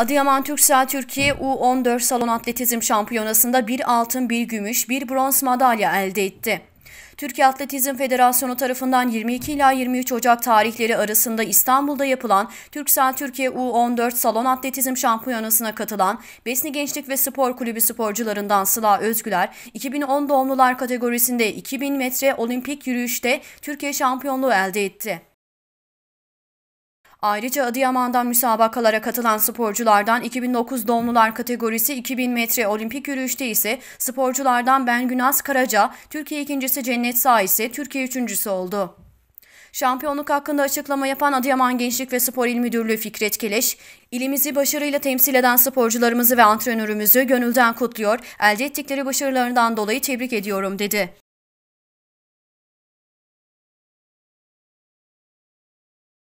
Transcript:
Adıyaman Türksel Türkiye U14 Salon Atletizm Şampiyonası'nda bir altın, bir gümüş, bir bronz madalya elde etti. Türkiye Atletizm Federasyonu tarafından 22 ila 23 Ocak tarihleri arasında İstanbul'da yapılan Türksel Türkiye U14 Salon Atletizm Şampiyonası'na katılan Besni Gençlik ve Spor Kulübü sporcularından Sıla Özgüler, 2010 doğumlular kategorisinde 2000 metre olimpik yürüyüşte Türkiye şampiyonluğu elde etti. Ayrıca Adıyaman'dan müsabakalara katılan sporculardan 2009 doğumlular kategorisi 2000 metre olimpik yürüyüşte ise sporculardan Ben Bengünaz Karaca, Türkiye ikincisi Cennet Sağ ise Türkiye üçüncüsü oldu. Şampiyonluk hakkında açıklama yapan Adıyaman Gençlik ve Spor İl Müdürlüğü Fikret Keleş, ilimizi başarıyla temsil eden sporcularımızı ve antrenörümüzü gönülden kutluyor, elde ettikleri başarılarından dolayı tebrik ediyorum dedi.